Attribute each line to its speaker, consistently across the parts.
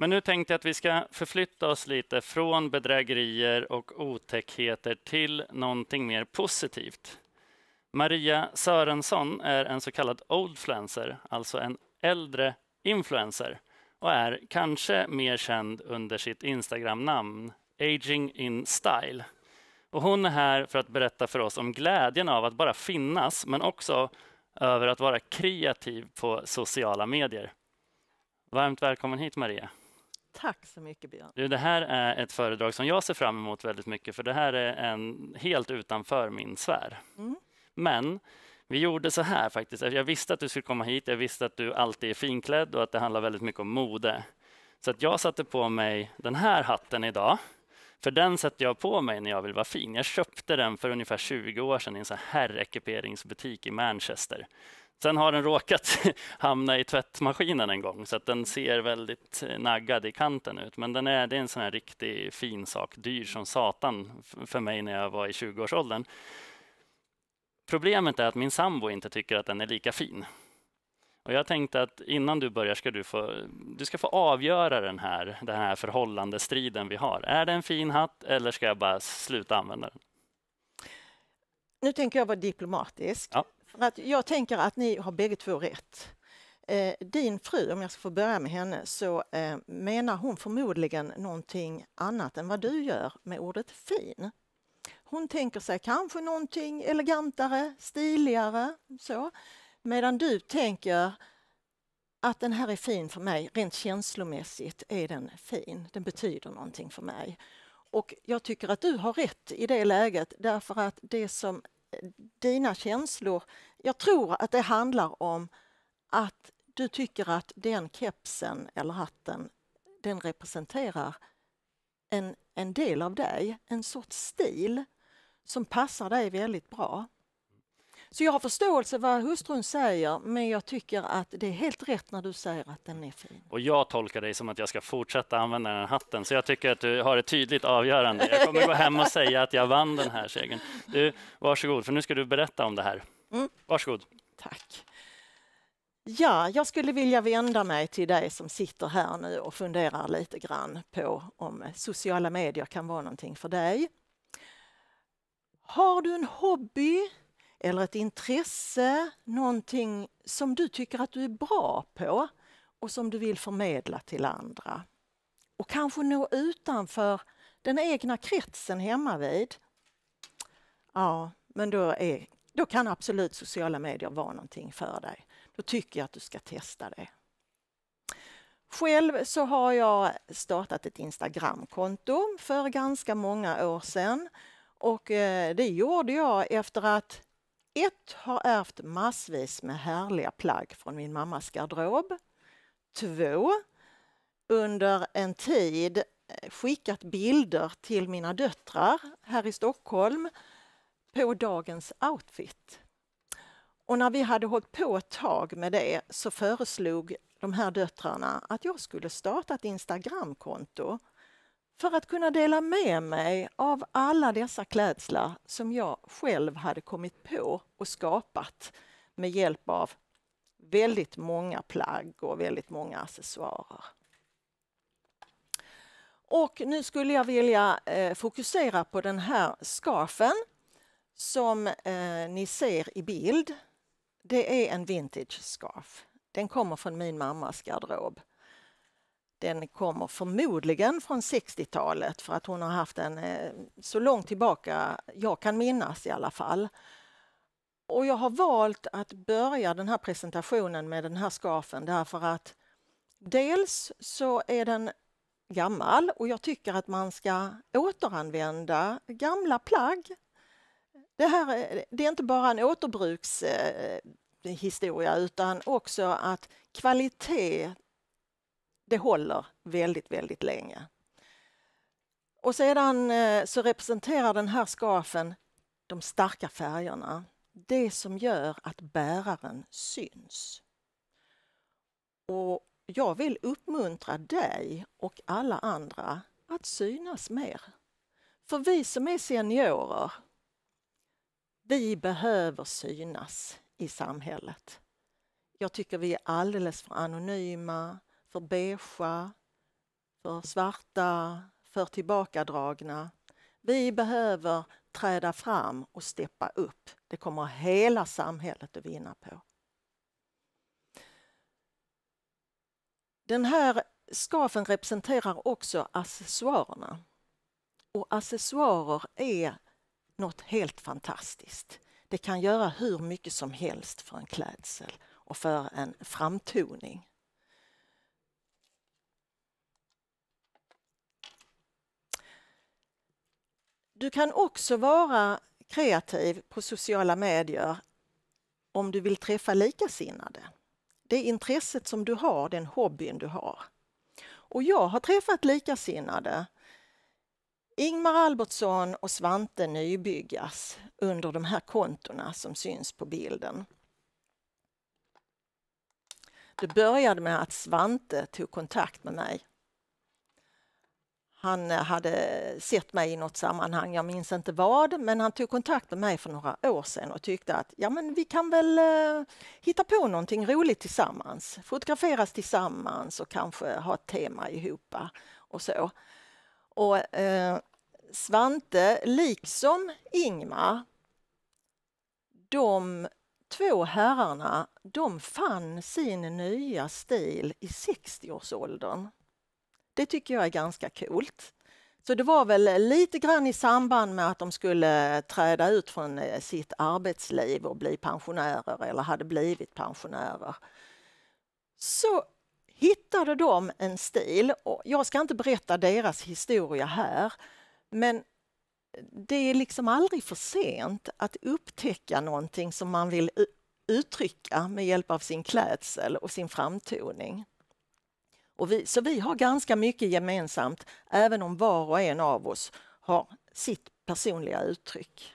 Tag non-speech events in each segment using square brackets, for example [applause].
Speaker 1: Men nu tänkte jag att vi ska förflytta oss lite från bedrägerier och otäckheter till någonting mer positivt. Maria Sörensson är en så kallad oldfluencer, alltså en äldre influencer och är kanske mer känd under sitt Instagram-namn Aging in Style. Och hon är här för att berätta för oss om glädjen av att bara finnas men också över att vara kreativ på sociala medier. Varmt välkommen hit Maria.
Speaker 2: Tack så mycket, Björn.
Speaker 1: Det här är ett föredrag som jag ser fram emot väldigt mycket för det här är en helt utanför min sfär. Mm. Men vi gjorde så här faktiskt. Jag visste att du skulle komma hit. Jag visste att du alltid är finklädd och att det handlar väldigt mycket om mode. Så att jag satte på mig den här hatten idag. För den sätter jag på mig när jag vill vara fin. Jag köpte den för ungefär 20 år sedan i en herrekiperingsbutik i Manchester. Sen har den råkat [laughs] hamna i tvättmaskinen en gång, så att den ser väldigt eh, naggad i kanten ut. Men den är, det är en sån här riktig fin sak, dyr som satan för mig när jag var i 20-årsåldern. Problemet är att min sambo inte tycker att den är lika fin. Och jag tänkte att innan du börjar ska du få, du ska få avgöra den här, den här förhållandestriden vi har. Är det en fin hatt eller ska jag bara sluta använda den?
Speaker 2: Nu tänker jag vara diplomatisk. Ja. För att jag tänker att ni har bägge två rätt. Eh, din fru, om jag ska få börja med henne, så eh, menar hon förmodligen någonting annat än vad du gör med ordet fin. Hon tänker sig kanske någonting elegantare, stiligare, så. Medan du tänker att den här är fin för mig, rent känslomässigt är den fin, den betyder någonting för mig. Och jag tycker att du har rätt i det läget därför att det som dina känslor. Jag tror att det handlar om att du tycker att den kepsen eller hatten, den representerar en, en del av dig, en sorts stil som passar dig väldigt bra. Så jag har förståelse vad hustrun säger, men jag tycker att det är helt rätt när du säger att den är fin.
Speaker 1: Och jag tolkar dig som att jag ska fortsätta använda den här hatten, så jag tycker att du har ett tydligt avgörande. Jag kommer gå hem och säga att jag vann den här segern. Du, varsågod, för nu ska du berätta om det här. Mm. Varsågod.
Speaker 2: Tack. Ja, jag skulle vilja vända mig till dig som sitter här nu och funderar lite grann på om sociala medier kan vara någonting för dig. Har du en hobby eller ett intresse, någonting som du tycker att du är bra på och som du vill förmedla till andra. Och kanske nå utanför den egna kretsen hemma vid. Ja, men då, är, då kan absolut sociala medier vara någonting för dig. Då tycker jag att du ska testa det. Själv så har jag startat ett Instagramkonto för ganska många år sedan. Och eh, det gjorde jag efter att ett har ärvt massvis med härliga plagg från min mammas garderob. Två, under en tid eh, skickat bilder till mina döttrar här i Stockholm på dagens outfit. Och när vi hade hållit på ett tag med det så föreslog de här döttrarna att jag skulle starta ett Instagramkonto för att kunna dela med mig av alla dessa klädslar som jag själv hade kommit på och skapat med hjälp av väldigt många plagg och väldigt många accessoarer. Och nu skulle jag vilja eh, fokusera på den här scarfen som eh, ni ser i bild. Det är en vintage scarf. Den kommer från min mammas garderob den kommer förmodligen från 60-talet för att hon har haft den eh, så långt tillbaka jag kan minnas i alla fall. Och jag har valt att börja den här presentationen med den här skafen därför att dels så är den gammal och jag tycker att man ska återanvända gamla plagg. Det här eh, det är inte bara en återbrukshistoria utan också att kvalitet det håller väldigt, väldigt länge. Och sedan eh, så representerar den här skafen de starka färgerna. Det som gör att bäraren syns. Och jag vill uppmuntra dig och alla andra att synas mer. För vi som är seniorer, vi behöver synas i samhället. Jag tycker vi är alldeles för anonyma för beigea, för svarta, för tillbakadragna. Vi behöver träda fram och steppa upp. Det kommer hela samhället att vinna på. Den här skafen representerar också accessoarerna. Och accessoarer är något helt fantastiskt. Det kan göra hur mycket som helst för en klädsel och för en framtoning. Du kan också vara kreativ på sociala medier om du vill träffa likasinnade. Det intresset som du har, den hobbyn du har. Och jag har träffat likasinnade Ingmar Albertsson och Svante Nybyggas under de här kontona som syns på bilden. Det började med att Svante tog kontakt med mig han eh, hade sett mig i något sammanhang, jag minns inte vad, men han tog kontakt med mig för några år sedan och tyckte att ja, men vi kan väl eh, hitta på någonting roligt tillsammans, fotograferas tillsammans och kanske ha ett tema ihop och så. Och eh, Svante, liksom Ingmar, de två herrarna, de fann sin nya stil i 60-årsåldern. Det tycker jag är ganska coolt. Så det var väl lite grann i samband med att de skulle träda ut från eh, sitt arbetsliv och bli pensionärer eller hade blivit pensionärer. Så hittade de en stil. Och jag ska inte berätta deras historia här, men det är liksom aldrig för sent att upptäcka någonting som man vill uttrycka med hjälp av sin klädsel och sin framtoning. Och vi, så vi har ganska mycket gemensamt, även om var och en av oss har sitt personliga uttryck.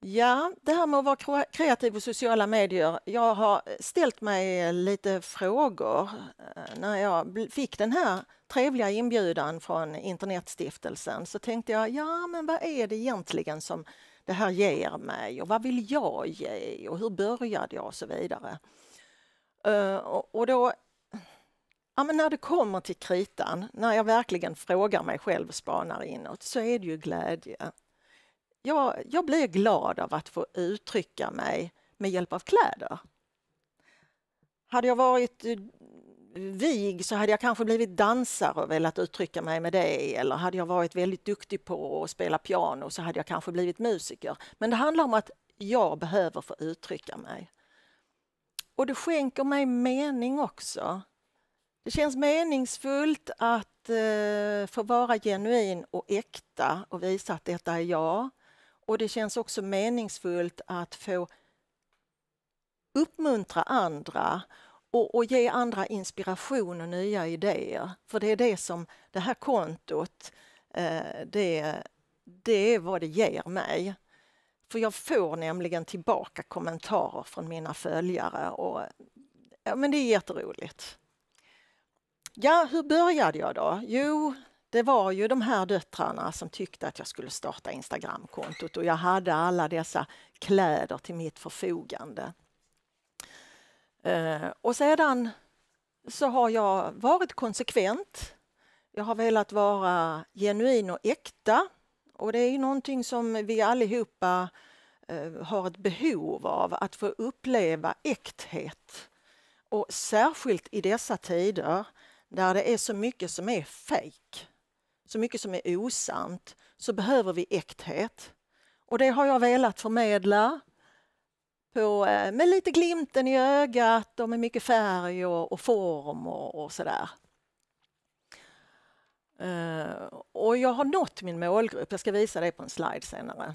Speaker 2: Ja, det här med att vara kreativ på sociala medier. Jag har ställt mig lite frågor eh, när jag fick den här trevliga inbjudan från Internetstiftelsen så tänkte jag, ja men vad är det egentligen som det här ger mig och vad vill jag ge och hur började jag och så vidare. Eh, och då, ja, men när det kommer till kritan, när jag verkligen frågar mig själv och spanar inåt, så är det ju glädje. Jag, jag blir glad av att få uttrycka mig med hjälp av kläder. Hade jag varit eh, vig så hade jag kanske blivit dansare och velat uttrycka mig med det eller hade jag varit väldigt duktig på att spela piano så hade jag kanske blivit musiker. Men det handlar om att jag behöver få uttrycka mig. Och det skänker mig mening också. Det känns meningsfullt att eh, få vara genuin och äkta och visa att detta är jag. Och det känns också meningsfullt att få uppmuntra andra och, och ge andra inspiration och nya idéer. För det är det som det här kontot, eh, det, det är vad det ger mig. För jag får nämligen tillbaka kommentarer från mina följare och ja, men det är jätteroligt. Ja, hur började jag då? Jo, det var ju de här döttrarna som tyckte att jag skulle starta Instagramkontot och jag hade alla dessa kläder till mitt förfogande. Eh, och sedan så har jag varit konsekvent. Jag har velat vara genuin och äkta. Och det är ju någonting som vi allihopa eh, har ett behov av, att få uppleva äkthet. Och särskilt i dessa tider där det är så mycket som är fejk, så mycket som är osant, så behöver vi äkthet. Och det har jag velat förmedla på, eh, med lite glimten i ögat och med mycket färg och, och form och, och sådär. Uh, och jag har nått min målgrupp, jag ska visa det på en slide senare.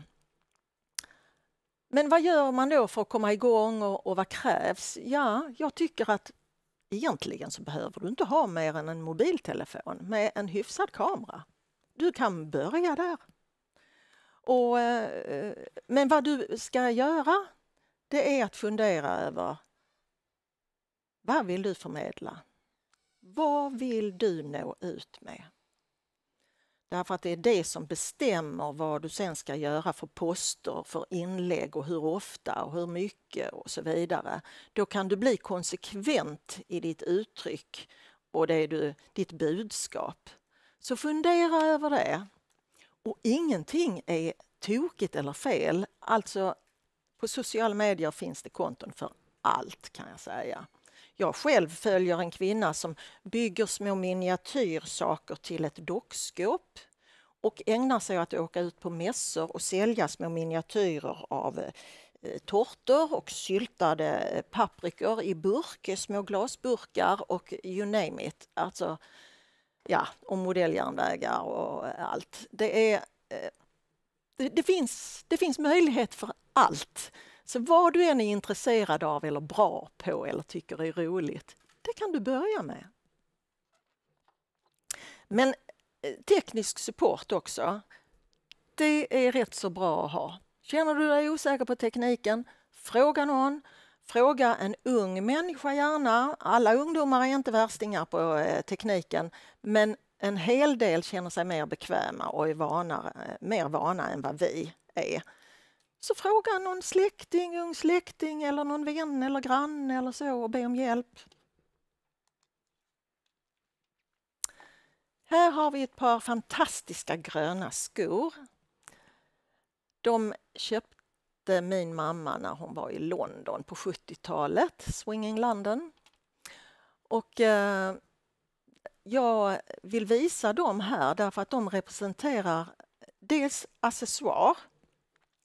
Speaker 2: Men vad gör man då för att komma igång och, och vad krävs? Ja, jag tycker att egentligen så behöver du inte ha mer än en mobiltelefon med en hyfsad kamera. Du kan börja där. Och, eh, men vad du ska göra, det är att fundera över vad vill du förmedla? Vad vill du nå ut med? Därför att det är det som bestämmer vad du sen ska göra för poster, för inlägg och hur ofta och hur mycket och så vidare. Då kan du bli konsekvent i ditt uttryck och det är du, ditt budskap. Så fundera över det. Och ingenting är tokigt eller fel. Alltså på sociala medier finns det konton för allt kan jag säga. Jag själv följer en kvinna som bygger små miniatyrsaker till ett dockskåp och ägnar sig åt att åka ut på mässor och sälja små miniatyrer av eh, tårtor och syltade eh, paprikor i burk, eh, små glasburkar och you name it. Alltså, ja, och modelljärnvägar och allt. Det är det, det, finns, det finns möjlighet för allt. Så vad du än är intresserad av eller bra på eller tycker är roligt, det kan du börja med. Men eh, teknisk support också, det är rätt så bra att ha. Känner du dig osäker på tekniken, fråga någon. Fråga en ung människa gärna. Alla ungdomar är inte värstingar på eh, tekniken, men en hel del känner sig mer bekväma och är vanare, eh, mer vana än vad vi är. Så fråga någon släkting, ung släkting eller någon vän eller granne eller så och be om hjälp. Här har vi ett par fantastiska gröna skor. De köpte min mamma när hon var i London på 70-talet, Swinging London. Och eh, jag vill visa dem här därför att de representerar dels accessoar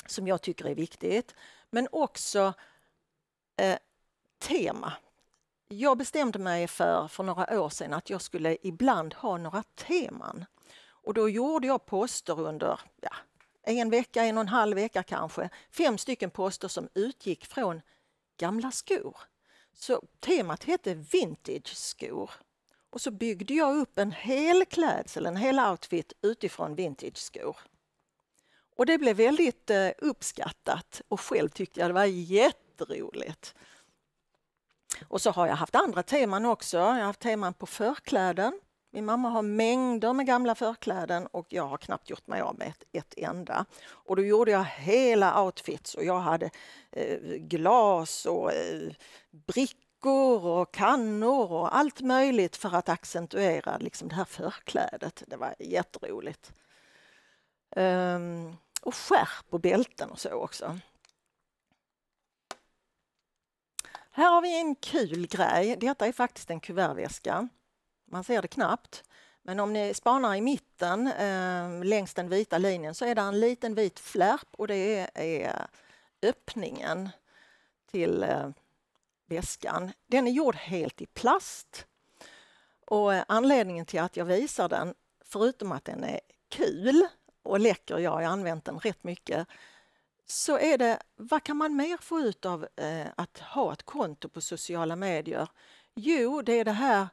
Speaker 2: som jag tycker är viktigt men också eh, tema. Jag bestämde mig för, för några år sedan att jag skulle ibland ha några teman. Och då gjorde jag poster under ja, en vecka, en och en halv vecka kanske. Fem stycken poster som utgick från gamla skor. Så temat hette vintage skor. Och så byggde jag upp en hel klädsel, en hel outfit utifrån vintage-skor. Och det blev väldigt eh, uppskattat och själv tyckte jag det var jätteroligt. Och så har jag haft andra teman också. Jag har haft teman på förkläden. Min mamma har mängder med gamla förkläden och jag har knappt gjort mig av med ett, ett enda. Och då gjorde jag hela outfits och jag hade eh, glas och eh, brickor jackor och kannor och allt möjligt för att accentuera liksom det här förklädet. Det var jätteroligt. Um, och skärp och bälten och så också. Här har vi en kul grej. Detta är faktiskt en kuvertväska. Man ser det knappt. Men om ni spanar i mitten eh, längs den vita linjen så är det en liten vit flärp och det är, är öppningen till eh, väskan. Den är gjord helt i plast. Och eh, anledningen till att jag visar den, förutom att den är kul och läcker, jag har använt den rätt mycket, så är det vad kan man mer få ut av eh, att ha ett konto på sociala medier? Jo, det är det här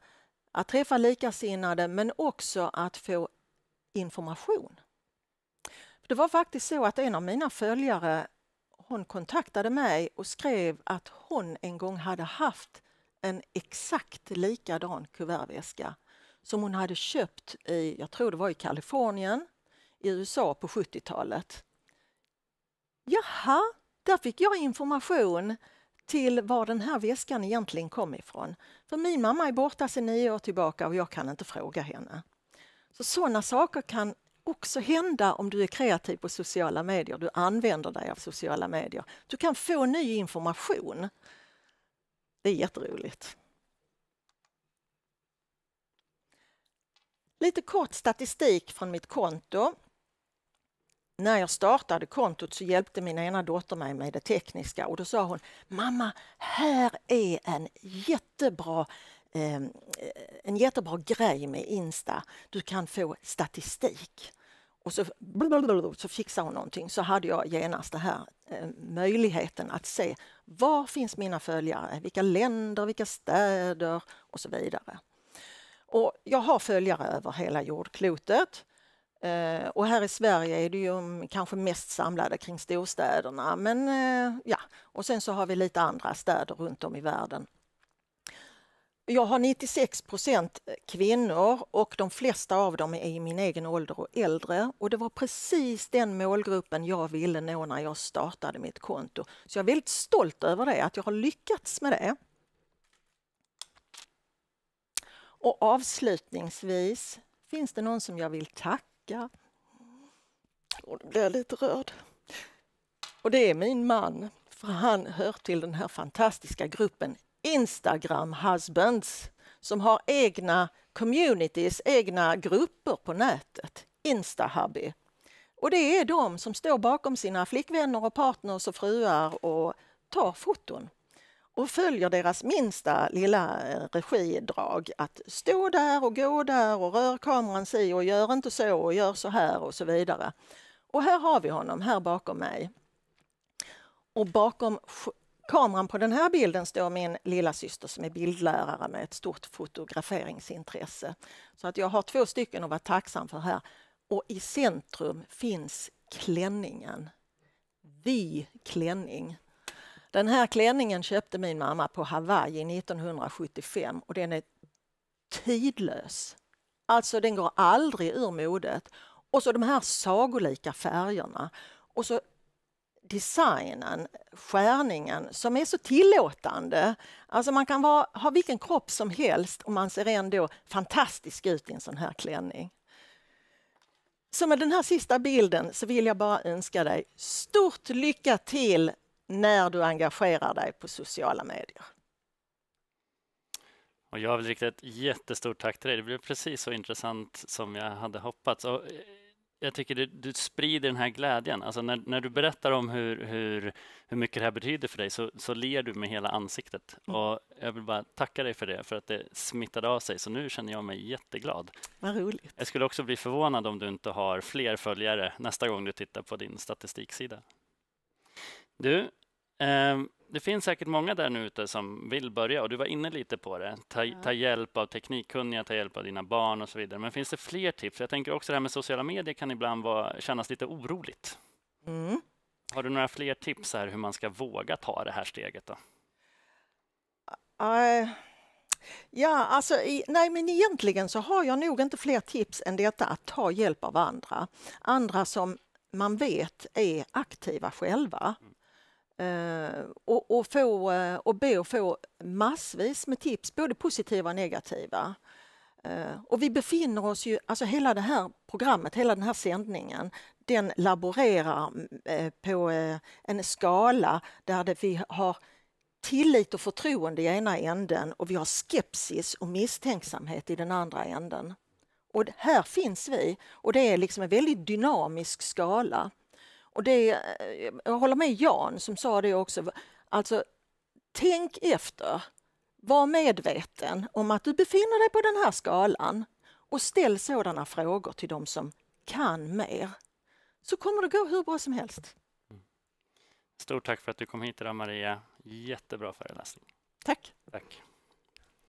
Speaker 2: att träffa likasinnade men också att få information. Det var faktiskt så att en av mina följare hon kontaktade mig och skrev att hon en gång hade haft en exakt likadan kuvertväska som hon hade köpt i, jag tror det var i Kalifornien, i USA på 70-talet. Jaha, där fick jag information till var den här väskan egentligen kom ifrån. För min mamma är borta sedan nio år tillbaka och jag kan inte fråga henne. Så Sådana saker kan också hända om du är kreativ på sociala medier, du använder dig av sociala medier. Du kan få ny information. Det är jätteroligt. Lite kort statistik från mitt konto. När jag startade kontot så hjälpte min ena dotter mig med det tekniska och då sa hon Mamma, här är en jättebra Ehm, eh, en jättebra grej med Insta. Du kan få statistik. Och så, så fixar hon någonting. Så hade jag genast den här eh, möjligheten att se var finns mina följare, vilka länder, vilka städer och så vidare. Och jag har följare över hela jordklotet. Eh, och här i Sverige är det ju mm, kanske mest samlade kring storstäderna. Men eh, ja, och sen så har vi lite andra städer runt om i världen jag har 96 procent kvinnor och de flesta av dem är i min egen ålder och äldre. Och det var precis den målgruppen jag ville nå när jag startade mitt konto. Så jag är väldigt stolt över det, att jag har lyckats med det. Och avslutningsvis, finns det någon som jag vill tacka? Och då blir jag lite rörd. Och det är min man, för han hör till den här fantastiska gruppen Instagram-husbands som har egna communities, egna grupper på nätet. Instahubby. Och det är de som står bakom sina flickvänner och partners och fruar och tar foton och följer deras minsta lilla eh, regidrag. Att stå där och gå där och rör kameran si och gör inte så och gör så här och så vidare. Och här har vi honom, här bakom mig. Och bakom kameran på den här bilden står min lilla syster som är bildlärare med ett stort fotograferingsintresse. Så att jag har två stycken att vara tacksam för här. Och i centrum finns klänningen. Vi klänning. Den här klänningen köpte min mamma på Hawaii 1975 och den är tidlös. Alltså den går aldrig ur modet. Och så de här sagolika färgerna. Och så designen, skärningen, som är så tillåtande. Alltså man kan vara, ha vilken kropp som helst och man ser ändå fantastisk ut i en sån här klänning. Så med den här sista bilden så vill jag bara önska dig stort lycka till när du engagerar dig på sociala medier.
Speaker 1: Och jag vill rikta ett jättestort tack till dig. Det blev precis så intressant som jag hade hoppats. Och eh, jag tycker du, du sprider den här glädjen. Alltså när, när du berättar om hur, hur, hur mycket det här betyder för dig så, så ler du med hela ansiktet. Mm. Och jag vill bara tacka dig för det, för att det smittade av sig. Så nu känner jag mig jätteglad. Vad roligt. Jag skulle också bli förvånad om du inte har fler följare nästa gång du tittar på din statistiksida. Du, eh, det finns säkert många där nu ute som vill börja och du var inne lite på det. Ta, ta, hjälp av teknikkunniga, ta hjälp av dina barn och så vidare. Men finns det fler tips? Jag tänker också det här med sociala medier kan ibland vara, kännas lite oroligt. Mm. Har du några fler tips här hur man ska våga ta det här steget? Då?
Speaker 2: Uh, ja, alltså, i, nej men egentligen så har jag nog inte fler tips än detta att ta hjälp av andra. Andra som man vet är aktiva själva. Mm. Eh, och, och, få, eh, och be att få massvis med tips, både positiva och negativa. Eh, och vi befinner oss ju, alltså hela det här programmet, hela den här sändningen, den laborerar mm, på en skala där det, vi har tillit och förtroende i ena änden och vi har skepsis och misstänksamhet i den andra änden. Och här finns vi och det är liksom en väldigt dynamisk skala. Och det, eh, jag håller med Jan som sa det också. Alltså, tänk efter. Var medveten om att du befinner dig på den här skalan och ställ sådana frågor till de som kan mer. Så kommer det gå hur bra som helst.
Speaker 1: Stort tack för att du kom hit idag Maria. Jättebra föreläsning. Tack. tack.